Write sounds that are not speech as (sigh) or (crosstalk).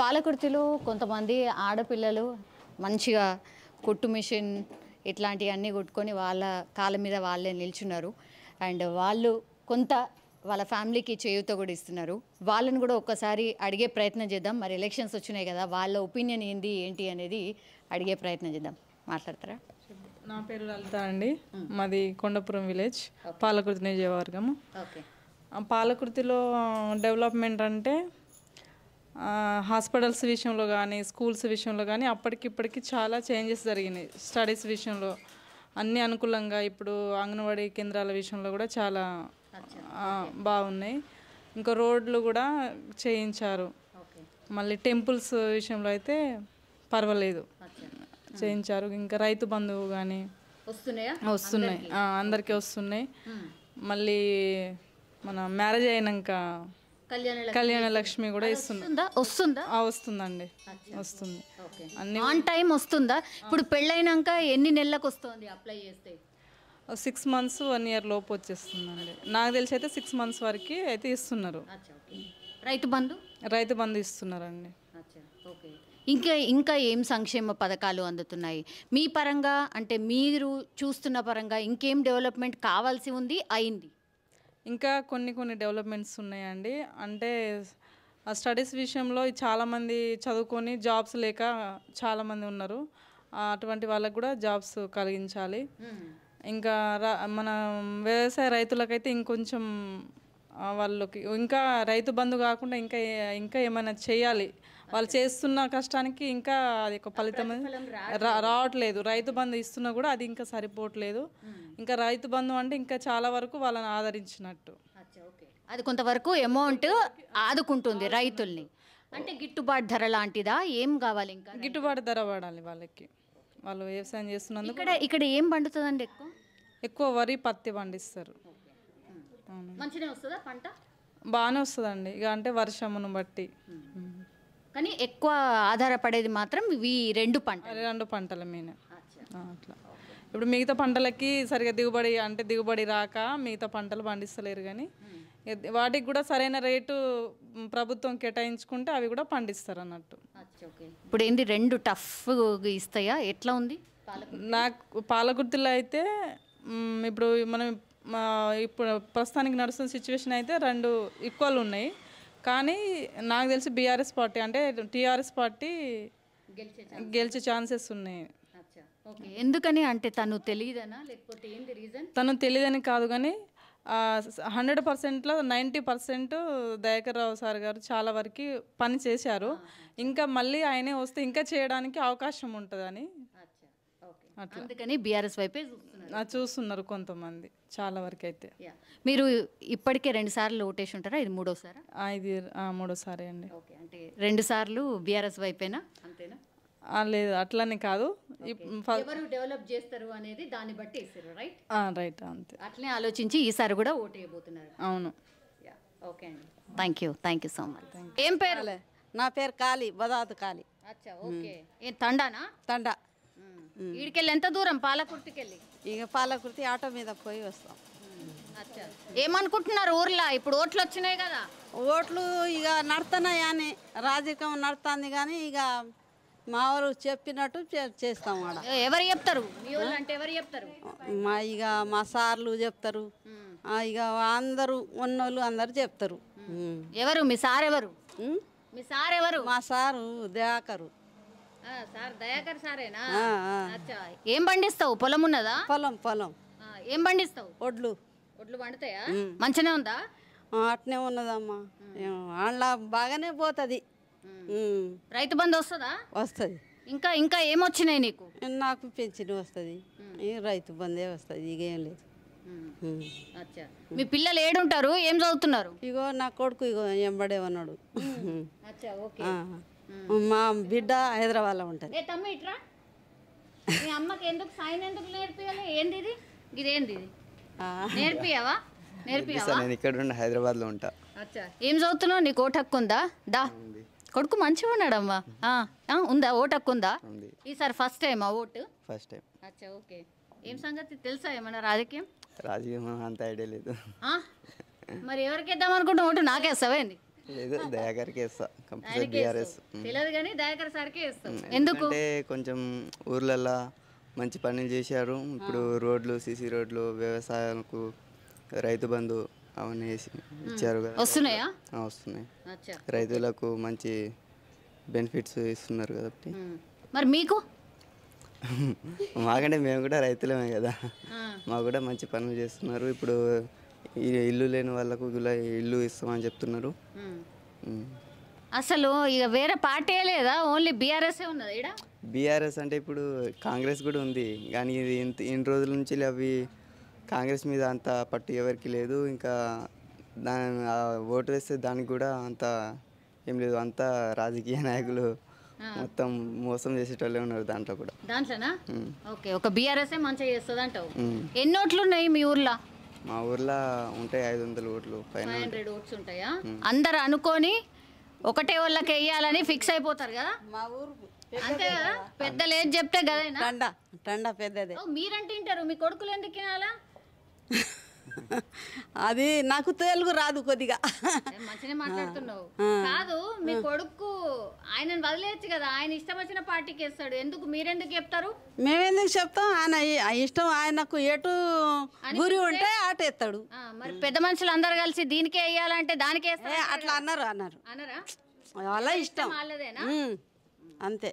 పాలకుర్తిలో కొంతమంది ఆడపిల్లలు మంచిగా కొట్టు మిషన్ ఇట్లాంటివన్నీ కొట్టుకొని వాళ్ళ కాళ్ళ మీద వాళ్ళే నిల్చున్నారు అండ్ వాళ్ళు కొంత వాళ్ళ ఫ్యామిలీకి చేయుతో కూడా ఇస్తున్నారు వాళ్ళని కూడా ఒక్కసారి అడిగే ప్రయత్నం చేద్దాం మరి ఎలక్షన్స్ వచ్చినాయి కదా వాళ్ళ ఒపీనియన్ ఏంది ఏంటి అనేది అడిగే ప్రయత్నం చేద్దాం మాట్లాడతారా నా పేరు లలిత అండి మాది కొండపురం విలేజ్ పాలకుర్తి నియోజకవర్గం పాలకుర్తిలో డెవలప్మెంట్ అంటే హాస్పిటల్స్ విషయంలో కానీ స్కూల్స్ విషయంలో కానీ అప్పటికిప్పటికి చాలా చేంజెస్ జరిగినాయి స్టడీస్ విషయంలో అన్ని అనుకూలంగా ఇప్పుడు అంగన్వాడీ కేంద్రాల విషయంలో కూడా చాలా బాగున్నాయి ఇంకా రోడ్లు కూడా చేయించారు మళ్ళీ టెంపుల్స్ విషయంలో అయితే పర్వాలేదు చేయించారు ఇంకా రైతు బంధువు కానీ వస్తున్నాయి అందరికీ వస్తున్నాయి మళ్ళీ మన మ్యారేజ్ అయినాక కళ్యాణ లక్ష్మి కూడా ఇస్తుంది వస్తుందా వస్తుందండి వస్తుంది అన్ని ఆన్ టైం వస్తుందా ఇప్పుడు పెళ్ళైనాక ఎన్ని నెలలకు వస్తుంది అప్లై చేస్తే సిక్స్ మంత్స్ వన్ ఇయర్ లోపు వచ్చేస్తుందండి నాకు తెలిసి అయితే సిక్స్ మంత్స్ వరకు అయితే ఇస్తున్నారు రైతు బంధు రైతు బంధు ఇస్తున్నారండి ఇంకా ఇంకా ఏం సంక్షేమ పథకాలు అందుతున్నాయి మీ పరంగా అంటే మీరు చూస్తున్న పరంగా ఇంకేం డెవలప్మెంట్ కావాల్సి ఉంది అయింది ఇంకా కొన్ని కొన్ని డెవలప్మెంట్స్ ఉన్నాయండి అంటే ఆ స్టడీస్ విషయంలో చాలామంది చదువుకొని జాబ్స్ లేక చాలామంది ఉన్నారు అటువంటి వాళ్ళకు కూడా జాబ్స్ కలిగించాలి ఇంకా మన వ్యవసాయ రైతులకైతే ఇంకొంచెం వాళ్ళకి ఇంకా రైతు బంధు కాకుండా ఇంకా ఇంకా ఏమైనా చేయాలి వాళ్ళు చేస్తున్న కష్టానికి ఇంకా అది ఒక ఫలితం రావట్లేదు రైతు బంధు ఇస్తున్నా కూడా అది ఇంకా సరిపోవట్లేదు ఇంకా రైతు బంధు అంటే ఇంకా చాలా వరకు వాళ్ళని ఆదరించినట్టు అది కొంతవరకు అమౌంట్ ఆదుకుంటుంది రైతుల్ని అంటే గిట్టుబాటు ధర లాంటిదా ఏం కావాలి ఇంకా గిట్టుబాటు ధర పడాలి వాళ్ళకి వాళ్ళు వ్యవసాయం చేస్తున్నందుకు ఇక్కడ ఇక్కడ ఏం పండుతుందండి ఎక్కువ ఎక్కువ వరి పత్తి పండిస్తారు మంచిగా వస్తుందా పంట బాగానే వస్తుందండి ఇక అంటే వర్షమును బట్టి కానీ ఎక్కువ ఆధారపడేది మాత్రం ఇవి రెండు పంట రెండు పంటల మీద అట్లా ఇప్పుడు మిగతా పంటలకి సరిగా దిగుబడి అంటే దిగుబడి రాక మిగతా పంటలు పండిస్తలేరు కానీ వాటికి కూడా సరైన రేటు ప్రభుత్వం కేటాయించుకుంటే అవి కూడా పండిస్తారు అన్నట్టు ఇప్పుడు ఏంటి రెండు టఫ్ ఇస్తాయా ఎట్లా ఉంది నాకు పాలకుర్తిలో అయితే ఇప్పుడు మనం మా ఇప్పుడు ప్రస్తుతానికి నడుస్తున్న సిచ్యువేషన్ అయితే రెండు ఈక్వల్ ఉన్నాయి కానీ నాకు తెలిసి బీఆర్ఎస్ పార్టీ అంటే టీఆర్ఎస్ పార్టీ గెలిచే ఛాన్సెస్ ఉన్నాయి ఎందుకని అంటే తను తెలియదనా లేకపోతే ఏంటి రీజన్ తను తెలియదని కాదు కానీ హండ్రెడ్ పర్సెంట్లో ninety percent Dayakar Rao sir గారు చాలా వరకు పని చేశారు ఇంకా మళ్ళీ ఆయనే వస్తే ఇంకా చేయడానికి అవకాశం ఉంటుందని అందుకని బీఆర్ఎస్ వైపే చూస్తున్నారు చూస్తున్నారు కొంతమంది చాలా వరకు అయితే మీరు ఇప్పటికే రెండు సార్లు ఓటేసి ఉంటారా ఇది మూడోసారా ఇది మూడోసారి అండి ఓకే అంటే రెండు సార్లు బీఆర్ఎస్ వైపేనా అంతేనా లేదు అట్లనే కాదు ఎవరు డెవలప్ చేస్తారు అనేది దాన్ని బట్టి రైట్ రైట్ అంతే అట్లనే ఆలోచించి ఈసారి కూడా ఓట్ వేయబోతున్నారు అవును ఓకే అండి thank you thank you so much ఏం పేరు నా పేరు కాళీ బదాదు కాలి అచ్చా ఓకే ఏ తండానా తండా ఈడికెళ్ళి ఎంత దూరం పాలకుర్తికెళ్ళి ఇక పాలకృతి ఆటో మీద పోయి వస్తాం ఏమనుకుంటున్నారు ఊర్లో ఇప్పుడు ఓట్లు వచ్చినాయి కదా ఓట్లు ఇక నడుతున్నాయి అని రాజకీయం నడుతుంది కానీ ఇక మా వారు చెప్పినట్టు చేస్తాం ఆడ ఎవరు చెప్తారు అంటే ఎవరు చెప్తారు మా ఇక మా సార్లు చెప్తారు ఇక అందరూ ఉన్నోళ్ళు అందరు చెప్తారు ఎవరు మీ సార్ ఎవరు మీ సార్ ఎవరు మా సారు దేవాకరు ఏం పండిస్తావు పొలం ఉన్నదా పొలం పొలం ఏం పండిస్తావు ఒడ్లు ఒడ్లు పండుతాయా మంచిగా ఉందా అట్నే ఉన్నదమ్మా అలా బాగానే పోతుంది రైతు బంధు వస్తుందా వస్తుంది ఇంకా ఇంకా ఏమొచ్చినాయి నీకు నాకు పెన్షన్ వస్తుంది రైతు బంధే వస్తుంది ఇక ఏం లేదు మీ పిల్లలు ఏడుంటారు ఏం చదువుతున్నారు ఇగో నా కొడుకు ఇగో ఎంబడే ఉన్నాడు మా బిడ్డ హైదరాబాద్లో ఉంటుంది అమ్మకి ఎందుకు సైన్ ఎందుకు ఇది నేర్పియావా హైదరాబాద్లో ఉంటా ఏం చదువుతున్నావు నీకు ఓటు హక్కు ఉందా దా కొడుకు మంచిగా ఉన్నాడమ్మా ఉందా ఓటు హక్కు ఉందా ఈసారి ఫస్ట్ టైమా ఓటు ఫస్ట్ టైం ఓకే ఏం సంగతి తెలుసా ఏమన్నా రాజకీయం రాజకీయం అంత ఐడియా లేదు మరి ఎవరికి ఇద్దాం అనుకుంటే ఓటు నాకేస్తావా కంపల్సరీ ఎందుకు కొంచెం ఊర్లల్లో మంచి పనులు చేశారు ఇప్పుడు రోడ్లు సీసీ రోడ్లు వ్యవసాయాలకు రైతు బంధు అవన్నీ ఇచ్చారు వస్తున్నాయా వస్తున్నాయి రైతులకు మంచి బెనిఫిట్స్ ఇస్తున్నారు కాబట్టి మరి మీకు మాకంటే మేము కూడా రైతులమే కదా మాకు కూడా మంచి పనులు చేస్తున్నారు ఇప్పుడు ఇల్లు లేని వాళ్ళకు ఇలా ఇల్లు ఇస్తామని చెప్తున్నారు అసలు ఇక వేరే పార్టీ లేదా ఓన్లీ బీఆర్ఎస్ బీఆర్ఎస్ అంటే ఇప్పుడు కాంగ్రెస్ కూడా ఉంది కానీ ఇది ఇంత ఇన్ని రోజుల నుంచి అవి కాంగ్రెస్ మీద అంత పట్టు ఎవరికి లేదు ఇంకా దాని ఓటు వేస్తే దానికి కూడా అంత ఏం లేదు అంత రాజకీయ నాయకులు మొత్తం మోసం చేసేటోళ్ళే ఉన్నారు దాంట్లో కూడా దాంట్లోనా ఓకే ఒక బీఆర్ఎస్ మంచిగా చేస్తుంది అంటావు ఎన్నోట్లు ఉన్నాయి మీ ఊర్లో మా ఊర్లో ఉంటాయి ఐదు వందల ఓట్లు ఫైవ్ హండ్రెడ్ ఓట్స్ ఉంటాయా అందరు అనుకొని ఒకటే వాళ్ళకి వేయాలని ఫిక్స్ అయిపోతారు కదా మా ఊరు అంతే కదా పెద్దలు ఏం చెప్తే కదా టండా టండా పెద్దదే మీరంటే తింటారు మీ కొడుకులు ఎందుకు తినాలా (laughs) (laughs) అది నాకు తెలుగు రాదు కొద్దిగా మంచిగా మాట్లాడుతున్నావు కాదు మీ కొడుకు ఆయన వదిలేయచ్చు కదా ఆయన ఇష్టం వచ్చిన పార్టీకి వేస్తాడు ఎందుకు మీరెందుకు చెప్తారు మేమెందుకు చెప్తాం ఆయన ఇష్టం ఆయనకు ఎటు గురి ఉంటే ఆట ఎత్తాడు మరి పెద్ద మనుషులు అందరు కలిసి దీనికే వేయాలంటే దానికే అట్లా అన్నారు అన్నారు అన్నారా అలా ఇష్టం అంతే